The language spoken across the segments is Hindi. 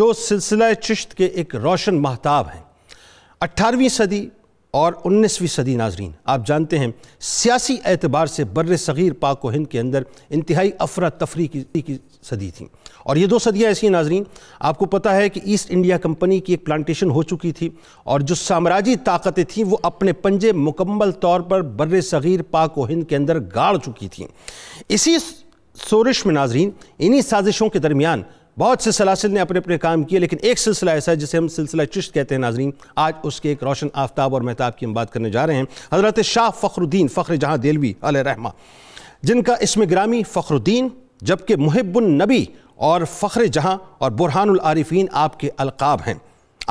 जो सिलसिला चिश्त के एक रोशन महताब हैं अट्ठारहवीं सदी और 19वीं सदी नाजरीन आप जानते हैं सियासी एतबार से बर सग़ीर पाक हिंद के अंदर इंतहाई अफरा तफरी की, की सदी थी और ये दो सदियाँ ऐसी नाजरीन आपको पता है कि ईस्ट इंडिया कंपनी की एक प्लांटेशन हो चुकी थी और जो साम्राज्य ताकतें थीं वो अपने पंजे मुकम्मल तौर पर बर सग़ीर पाक व हिंद के अंदर गाड़ चुकी थी इसी सोरिश में नाजरीन इन्हीं साजिशों के दरमियान बहुत से सलासिल ने अपने अपने काम किए लेकिन एक सिलसिला ऐसा है जिसे हम सिलसिला चिश्त कहते हैं नाजरीन आज उसके एक रोशन आफ्ताब और महताब की हम बात करने जा रहे हैं हज़रत शाह फ़खरुद्दीन फ़ख्र जहाँ देलवी रहमा जिनका इसम ग्रामी फ़खरुद्दीन जबकि नबी और फ़ख्र जहाँ और बुरहानआरफ़ीन आपके अलकाब हैं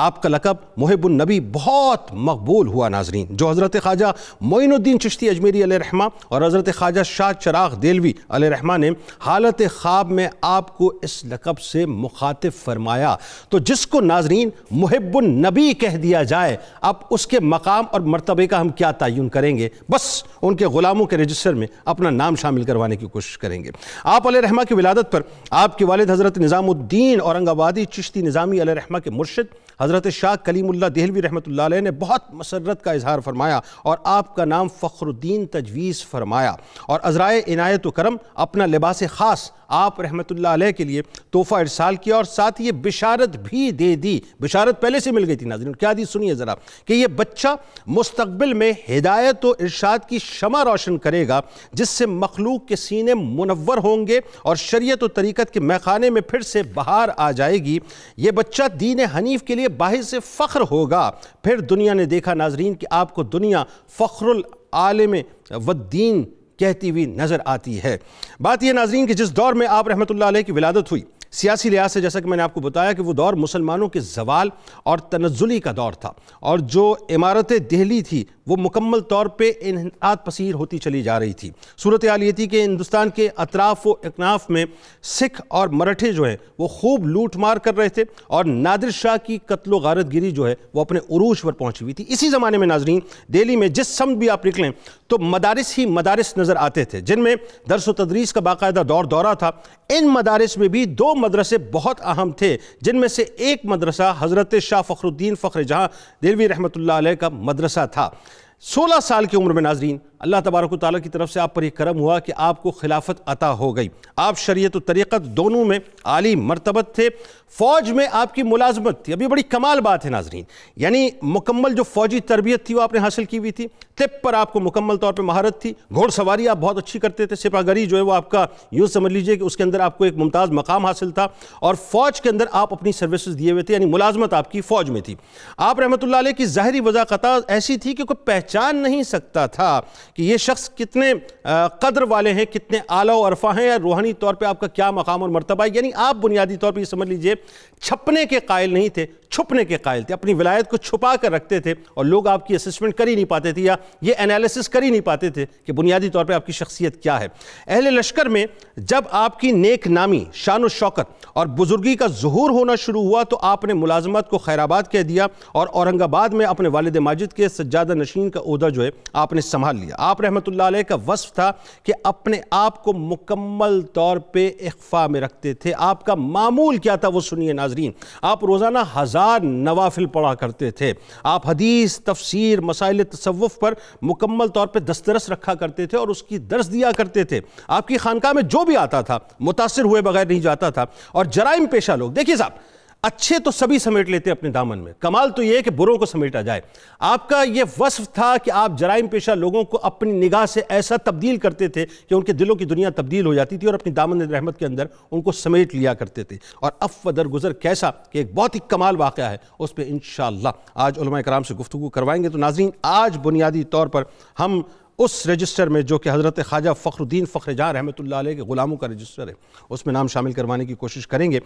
आपका लकब मुहिबुल नबी बहुत मकबूल हुआ नाजरीन जो हज़रत ख्वाजा मोइनुद्दीन चिश्ती अजमेरी रहमा और हज़रत ख्वाजा शाह चराग देलवी रहमा ने हालत ख्वाब में आपको इस लकब से मुखातिब फरमाया तो जिसको नाजरीन महबुल नबी कह दिया जाए अब उसके मकाम और मरतबे का हम क्या तयन करेंगे बस उनके ग़ुलामों के रजिस्टर में अपना नाम शामिल करवाने की कोशिश करेंगे आप रहमा की विलादत पर आपके वालद हज़रत निज़ामुद्दीन औरंगाबादी चिश्ती निज़ामी रहमा के मुर्शद हज़रत शाह कलीमुल्ला दहलवी रहमत ने बहुत मसरत का इजहार फरमाया और आपका नाम फ़खरुद्दीन तजवीज़ फरमाया और अजराए इनायत करम अपना लिबास ख़ास आप रहमतुल्लाह अलैह के लिए तोहफ़ा इरसाल किया और साथ ये बिशारत भी दे दी बिशारत पहले से मिल गई थी नाजरीन क्या दी सुनिए ज़रा कि ये बच्चा मुस्तबिल में हिदायत व इर्शाद की शमा रोशन करेगा जिससे मखलूक के सीने मुनवर होंगे और शरीयत व तरीक़त के मैखाने में फिर से बाहर आ जाएगी ये बच्चा दीन हनीफ के लिए बाहर से फ़ख्र होगा फिर दुनिया ने देखा नाजरीन कि आपको दुनिया फ़ख्रुल आलम व दीन कहती हुई नज़र आती है बात यह नाजरीन कि जिस दौर में आप रहमत की विलादत हुई सियासी लिहाज से जैसा कि मैंने आपको बताया कि वो दौर मुसलमानों के जवाल और तनजुली का दौर था और जो इमारत दिल्ली थी वो मुकम्मल तौर पर इनहत पसीर होती चली जा रही थी सूरत हाल ये थी कि हिंदुस्तान के अतराफ़ व अकनाफ में सिख और मराठे जो हैं वो खूब लूट मार कर रहे थे और नादिर शाह की कत्लो गारतगिरी जो है वो अपने उरूज पर पहुँची हुई थी इसी ज़माने में नाजरीन दिल्ली में जिस समत भी आप निकलें तो मदारस ही मदारस नज़र आते थे जिनमें दरस व तदरीस का बाकायदा दौर दौरा था इन मदारस में भी दो मदरसे बहुत अहम थे जिनमें से एक मदरसा हज़रत शाह फ़खरुद्दीन फ़खर जहाँ दिलवी रहमत का मदरसा था सोलह साल की उम्र में नाजरीन अल्लाह तबारक ताली की तरफ से आप पर यह करम हुआ कि आपको खिलाफत अता हो गई आप शरीत तरीक़त दोनों में आली मरतबत थे फ़ौज में आपकी मुलाजमत थी अभी बड़ी कमाल बात है नाजरीन यानी मुकम्मल जो फ़ौजी तरबियत थी वो आपने हासिल की हुई थी तिप पर आपको मुकम्मल तौर पर महारत थी घोड़सवारी आप बहुत अच्छी करते थे सिपागरी जो है वो आपका यूँ समझ लीजिए कि उसके अंदर आपको एक मुमताज़ मकाम हासिल था और फ़ौज के अंदर आप अपनी सर्विस दिए हुए थे यानी मुलाजमत आपकी फ़ौज में थी आप रहमत की ज़ाहरी वज़ाक़त ऐसी थी कि कोई पहचान नहीं सकता था कि ये शख्स कितने कदर वाले हैं कितने आला और अरफा हैं या रूहानी तौर पर आपका क्या मकाम और मरतबा है यानी आप बुनियादी तौर पर ये समझ लीजिए छपने के कायल नहीं थे छुपने के कायल थे अपनी विलायत को छुपा कर रखते थे और लोग आपकी असमेंट कर ही नहीं पाते थे या ये एनालिसिस कर ही नहीं पाते थे कि बुनियादी तौर पर आपकी शख्सियत क्या है अहल लश्कर में जब आपकी नेक नामी शान शौकत और बुजुर्गी का जहूर होना शुरू हुआ तो आपने मुलाजमत को खैराबाद कह दिया औरंगाबाद में अपने वालद माजिद के सज्जादा नशीन का उहदा जो है आपने संभाल लिया आप रहमतुल्लाह अलैह का वस्फ था कि अपने आप को मुकम्मल तौर पे इख्फा में रखते थे आपका मामूल क्या था वो सुनिए नाजरीन आप रोज़ाना हज़ार नवाफिल पढ़ा करते थे आप हदीस तफसीर मसाइल तसवुफ़ पर मुकम्मल तौर पर दस्तरस रखा करते थे और उसकी दर्ज दिया करते थे आपकी खानका में जो भी आता था मुतासर हुए बगैर नहीं जाता था और जराइम पेशा लोग देखिए साहब अच्छे तो सभी समेट लेते हैं अपने दामन में कमाल तो यह है कि बुरों को समेटा जाए आपका यह वस्फ था कि आप जराइम पेशा लोगों को अपनी निगाह से ऐसा तब्दील करते थे कि उनके दिलों की दुनिया तब्दील हो जाती थी और अपनी दामन रहमत के अंदर उनको समेट लिया करते थे और अफ व दरगुजर कैसा कि एक बहुत ही कमाल वाक़ है उस पर इन आज कराम से गुफ्तु करवाएंगे तो नाजरीन आज बुनियादी तौर पर हम उस रजिस्टर में जो कि हज़रत ख्वाजा फ़खरुद्दीन फ़खर जहाँ रहमत के ग़ुलामों का रजिस्टर है उसमें नाम शामिल करवाने की कोशिश करेंगे